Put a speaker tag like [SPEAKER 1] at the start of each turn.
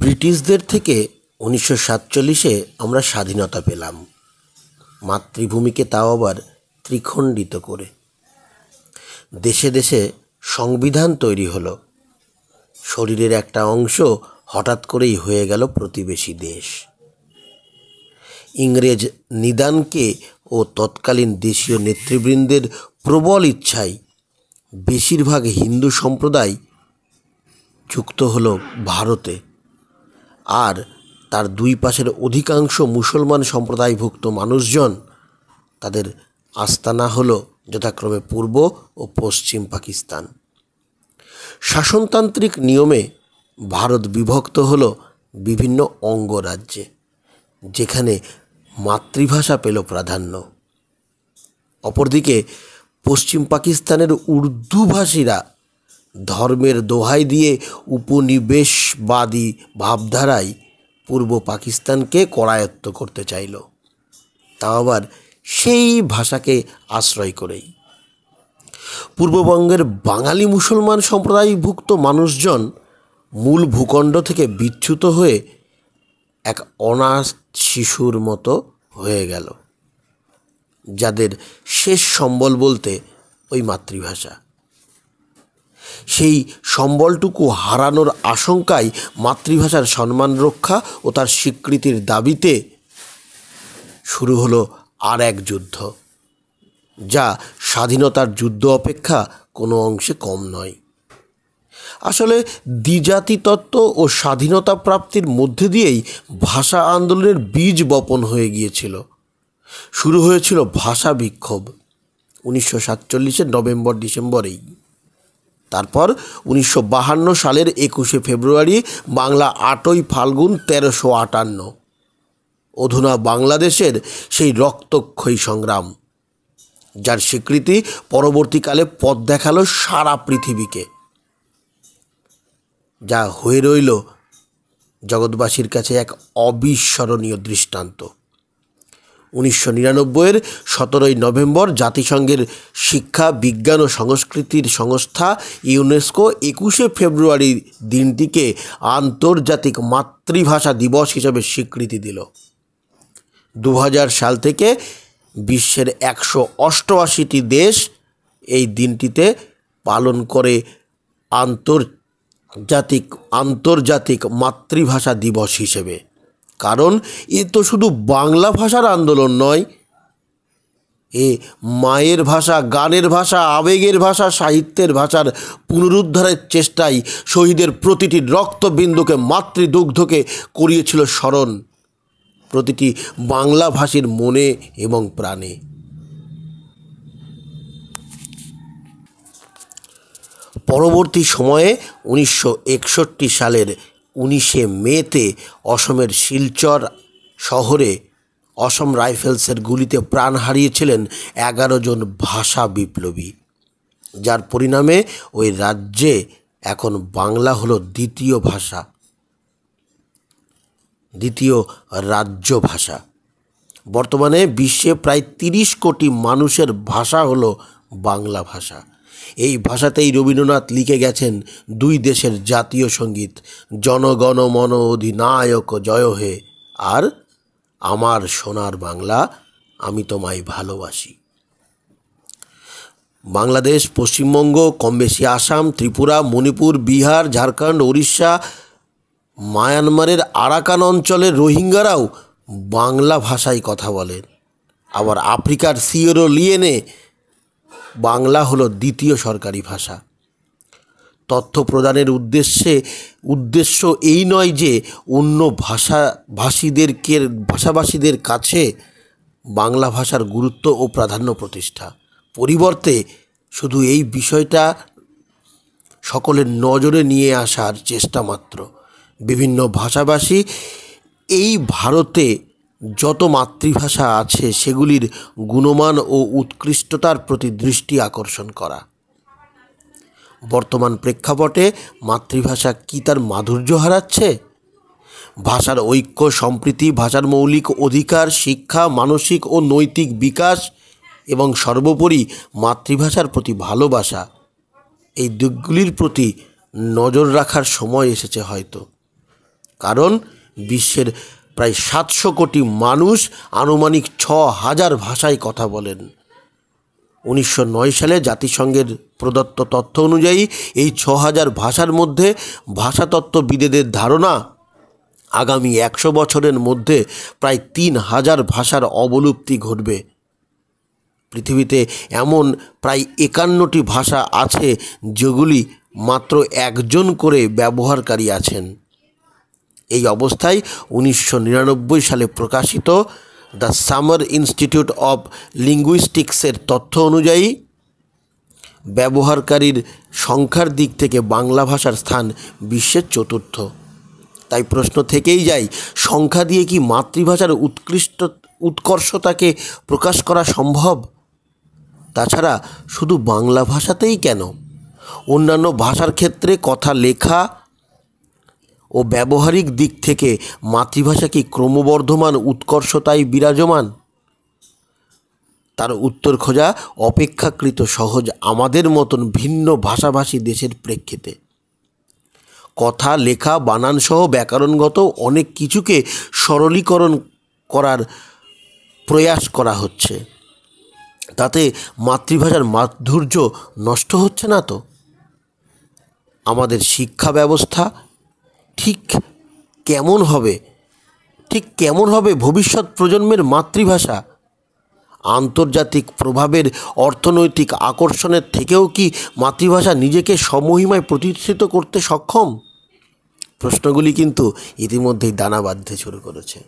[SPEAKER 1] ব্রিটিশদের থেকে উনিশশো সাতচল্লিশে আমরা স্বাধীনতা পেলাম মাতৃভূমিকে তাও আবার ত্রিখণ্ডিত করে দেশে দেশে সংবিধান তৈরি হলো শরীরের একটা অংশ হঠাৎ করেই হয়ে গেল প্রতিবেশী দেশ ইংরেজ নিদানকে ও তৎকালীন দেশীয় নেতৃবৃন্দের প্রবল ইচ্ছায় বেশিরভাগ হিন্দু সম্প্রদায় যুক্ত হলো ভারতে আর তার দুই পাশের অধিকাংশ মুসলমান সম্প্রদায়ভুক্ত মানুষজন তাদের আস্তানা হল যথাক্রমে পূর্ব ও পশ্চিম পাকিস্তান শাসনতান্ত্রিক নিয়মে ভারত বিভক্ত হল বিভিন্ন অঙ্গরাজ্যে যেখানে মাতৃভাষা পেল প্রাধান্য অপরদিকে পশ্চিম পাকিস্তানের উর্দুভাষীরা ধর্মের দোহাই দিয়ে উপনিবেশবাদী ভাবধারাই পূর্ব পাকিস্তানকে করায়ত্ত করতে চাইল তা আবার সেই ভাষাকে আশ্রয় করেই পূর্ববঙ্গের বাঙালি মুসলমান সম্প্রদায়ভুক্ত মানুষজন মূল ভূখণ্ড থেকে বিচ্যুত হয়ে এক অনাথ শিশুর মতো হয়ে গেল যাদের শেষ সম্বল বলতে ওই মাতৃভাষা সেই সম্বলটুকু হারানোর আশঙ্কায় মাতৃভাষার সম্মান রক্ষা ও তার স্বীকৃতির দাবিতে শুরু হলো আর এক যুদ্ধ যা স্বাধীনতার যুদ্ধ অপেক্ষা কোনো অংশে কম নয় আসলে দ্বিজাতিতত্ত্ব ও স্বাধীনতা প্রাপ্তির মধ্যে দিয়েই ভাষা আন্দোলনের বীজ বপন হয়ে গিয়েছিল শুরু হয়েছিল ভাষা বিক্ষোভ উনিশশো সাতচল্লিশের নভেম্বর ডিসেম্বরেই তারপর উনিশশো সালের একুশে ফেব্রুয়ারি বাংলা আটই ফাল্গুন তেরোশো আটান্ন অধুনা বাংলাদেশের সেই রক্তক্ষয়ী সংগ্রাম যার স্বীকৃতি পরবর্তীকালে পথ দেখালো সারা পৃথিবীকে যা হয়ে রইল জগৎবাসীর কাছে এক অবিস্মরণীয় দৃষ্টান্ত উনিশশো নিরানব্বইয়ের সতেরোই নভেম্বর জাতিসংঘের শিক্ষা বিজ্ঞান ও সংস্কৃতির সংস্থা ইউনেস্কো একুশে ফেব্রুয়ারি দিনটিকে আন্তর্জাতিক মাতৃভাষা দিবস হিসেবে স্বীকৃতি দিল দু সাল থেকে বিশ্বের একশো অষ্টআশিটি দেশ এই দিনটিতে পালন করে আন্তর্জাতিক আন্তর্জাতিক মাতৃভাষা দিবস হিসেবে কারণ এ তো শুধু বাংলা ভাষার আন্দোলন নয় এ মায়ের ভাষা গানের ভাষা আবেগের ভাষা সাহিত্যের ভাষার পুনরুদ্ধারের চেষ্টাই শহীদের প্রতিটি রক্তবিন্দুকে মাতৃদুগ্ধকে করিয়েছিল স্মরণ প্রতিটি বাংলা ভাষীর মনে এবং প্রাণে পরবর্তী সময়ে উনিশশো সালের উনিশে মেতে অসমের শিলচর শহরে অসম রাইফেলসের গুলিতে প্রাণ হারিয়েছিলেন এগারো জন ভাষা বিপ্লবী যার পরিণামে ওই রাজ্যে এখন বাংলা হলো দ্বিতীয় ভাষা দ্বিতীয় রাজ্য ভাষা বর্তমানে বিশ্বে প্রায় তিরিশ কোটি মানুষের ভাষা হলো বাংলা ভাষা এই ভাষাতেই রবীন্দ্রনাথ লিখে গেছেন দুই দেশের জাতীয় সঙ্গীত জনগণ মন অধিনায়ক জয় হে আর আমার সোনার বাংলা আমি তোমায় ভালোবাসি বাংলাদেশ পশ্চিমবঙ্গ কমবেশি আসাম ত্রিপুরা মণিপুর বিহার ঝাড়খণ্ড উড়িষ্যা মায়ানমারের আরাকান অঞ্চলের রোহিঙ্গারাও বাংলা ভাষায় কথা বলেন আবার আফ্রিকার সিওরো লিয়েনে বাংলা হলো দ্বিতীয় সরকারি ভাষা তথ্য প্রদানের উদ্দেশ্যে উদ্দেশ্য এই নয় যে অন্য ভাষাভাষীদেরকে ভাষাভাষীদের কাছে বাংলা ভাষার গুরুত্ব ও প্রাধান্য প্রতিষ্ঠা পরিবর্তে শুধু এই বিষয়টা সকলের নজরে নিয়ে আসার চেষ্টা মাত্র বিভিন্ন ভাষাভাষী এই ভারতে যত মাতৃভাষা আছে সেগুলির গুণমান ও উৎকৃষ্টতার প্রতি দৃষ্টি আকর্ষণ করা বর্তমান প্রেক্ষাপটে মাতৃভাষা কি তার মাধুর্য হারাচ্ছে ভাষার ঐক্য সম্প্রীতি ভাষার মৌলিক অধিকার শিক্ষা মানসিক ও নৈতিক বিকাশ এবং সর্বোপরি মাতৃভাষার প্রতি ভালোবাসা এই দিকগুলির প্রতি নজর রাখার সময় এসেছে হয়তো কারণ বিশ্বের প্রায় সাতশো কোটি মানুষ আনুমানিক ছ হাজার ভাষায় কথা বলেন উনিশশো সালে জাতিসংঘের প্রদত্ত তথ্য অনুযায়ী এই ছ হাজার ভাষার মধ্যে ভাষাতত্ত্ববিদেদের ধারণা আগামী একশো বছরের মধ্যে প্রায় তিন হাজার ভাষার অবলুপ্তি ঘটবে পৃথিবীতে এমন প্রায় একান্নটি ভাষা আছে যেগুলি মাত্র একজন করে ব্যবহারকারী আছেন এই অবস্থায় উনিশশো সালে প্রকাশিত দ্য সামার ইনস্টিটিউট অব লিঙ্গুইস্টিক্সের তথ্য অনুযায়ী ব্যবহারকারীর সংখ্যার দিক থেকে বাংলা ভাষার স্থান বিশ্বের চতুর্থ তাই প্রশ্ন থেকেই যায় সংখ্যা দিয়ে কি মাতৃভাষার উৎকৃষ্ট উৎকর্ষতাকে প্রকাশ করা সম্ভব তাছাড়া শুধু বাংলা ভাষাতেই কেন অন্যান্য ভাষার ক্ষেত্রে কথা লেখা ও ব্যবহারিক দিক থেকে মাতৃভাষা কি ক্রমবর্ধমান উৎকর্ষতায় বিরাজমান তার উত্তর খোঁজা অপেক্ষাকৃত সহজ আমাদের মতন ভিন্ন ভাষাভাষী দেশের প্রেক্ষিতে কথা লেখা বানানসহ ব্যাকরণগত অনেক কিছুকে সরলীকরণ করার প্রয়াস করা হচ্ছে তাতে মাতৃভাষার মাধুর্য নষ্ট হচ্ছে না তো আমাদের শিক্ষা ব্যবস্থা ঠিক কেমন হবে ঠিক কেমন হবে ভবিষ্যৎ প্রজন্মের মাতৃভাষা আন্তর্জাতিক প্রভাবের অর্থনৈতিক আকর্ষণের থেকেও কি মাতৃভাষা নিজেকে সমহিমায় প্রতিষ্ঠিত করতে সক্ষম প্রশ্নগুলি কিন্তু ইতিমধ্যেই দানা বাঁধতে শুরু করেছে